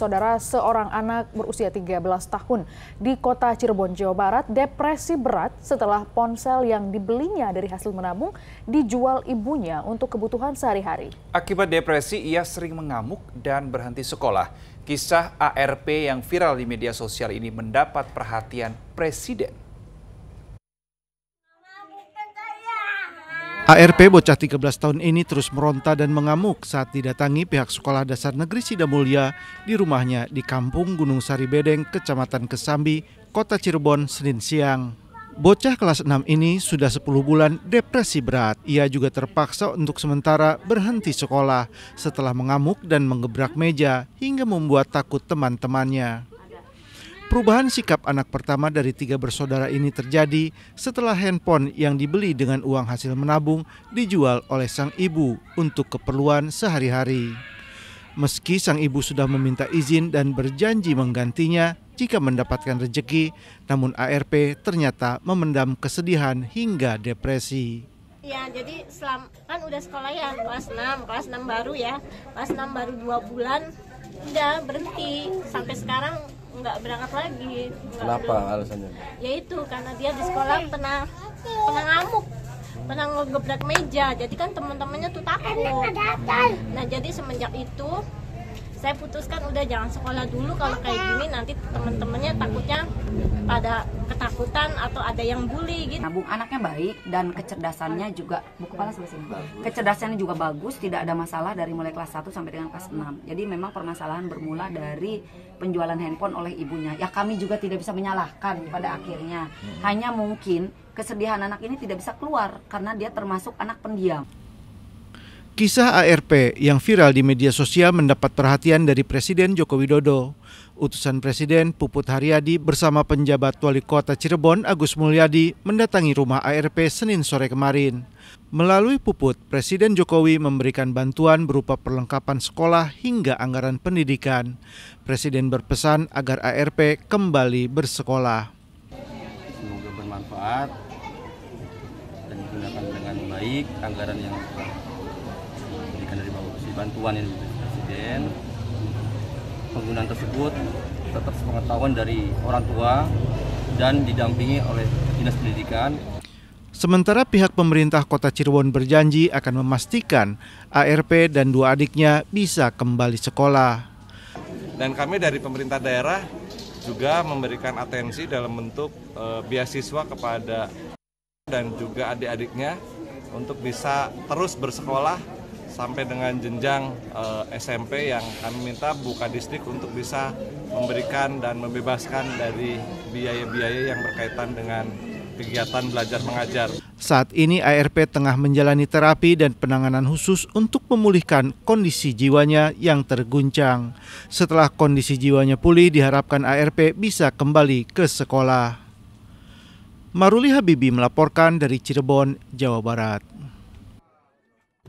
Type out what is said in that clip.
saudara seorang anak berusia 13 tahun di kota Cirebon, Jawa Barat depresi berat setelah ponsel yang dibelinya dari hasil menabung dijual ibunya untuk kebutuhan sehari-hari. Akibat depresi, ia sering mengamuk dan berhenti sekolah. Kisah ARP yang viral di media sosial ini mendapat perhatian presiden. ARP bocah 13 tahun ini terus meronta dan mengamuk saat didatangi pihak Sekolah Dasar Negeri Sidamulia di rumahnya di Kampung Gunung Sari Bedeng, Kecamatan Kesambi, Kota Cirebon, Senin siang. Bocah kelas 6 ini sudah 10 bulan depresi berat. Ia juga terpaksa untuk sementara berhenti sekolah setelah mengamuk dan mengebrak meja hingga membuat takut teman-temannya. Perubahan sikap anak pertama dari tiga bersaudara ini terjadi setelah handphone yang dibeli dengan uang hasil menabung dijual oleh sang ibu untuk keperluan sehari-hari. Meski sang ibu sudah meminta izin dan berjanji menggantinya jika mendapatkan rejeki, namun ARP ternyata memendam kesedihan hingga depresi. Ya, jadi selam, kan udah sekolah ya, kelas 6, kelas 6 baru ya, kelas 6 baru 2 bulan, udah berhenti. Sampai sekarang nggak berangkat lagi kenapa alasannya ya itu karena dia di sekolah pernah pernah ngamuk pernah ngegebrak meja jadi kan teman-temannya tuh takut nah jadi semenjak itu saya putuskan udah jangan sekolah dulu kalau kayak gini nanti temen-temennya takutnya pada ketakutan atau ada yang bully gitu. Nabung anaknya baik dan kecerdasannya juga buku kepala sini. Kecerdasannya juga bagus, tidak ada masalah dari mulai kelas 1 sampai dengan kelas 6. Jadi memang permasalahan bermula dari penjualan handphone oleh ibunya. Ya kami juga tidak bisa menyalahkan pada akhirnya. Hanya mungkin kesedihan anak ini tidak bisa keluar karena dia termasuk anak pendiam. Kisah ARP yang viral di media sosial mendapat perhatian dari Presiden Joko Widodo. Utusan Presiden Puput Haryadi bersama penjabat wali kota Cirebon Agus Mulyadi mendatangi rumah ARP Senin sore kemarin. Melalui Puput, Presiden Jokowi memberikan bantuan berupa perlengkapan sekolah hingga anggaran pendidikan. Presiden berpesan agar ARP kembali bersekolah. Semoga bermanfaat dan digunakan dengan baik anggaran yang si bantuan ini presiden penggunaan tersebut tetap sepengetahuan dari orang tua dan didampingi oleh dinas pendidikan. Sementara pihak pemerintah kota Cirebon berjanji akan memastikan ARP dan dua adiknya bisa kembali sekolah. Dan kami dari pemerintah daerah juga memberikan atensi dalam bentuk e, beasiswa kepada dan juga adik-adiknya untuk bisa terus bersekolah sampai dengan jenjang uh, eh, SMP yang kami minta buka distrik untuk bisa memberikan dan membebaskan dari biaya-biaya yang berkaitan dengan kegiatan belajar mengajar. Saat ini ARP tengah menjalani terapi dan penanganan khusus untuk memulihkan kondisi jiwanya yang terguncang. Setelah kondisi jiwanya pulih, diharapkan ARP bisa kembali ke sekolah. Maruli Habibi melaporkan dari Cirebon, Jawa Barat.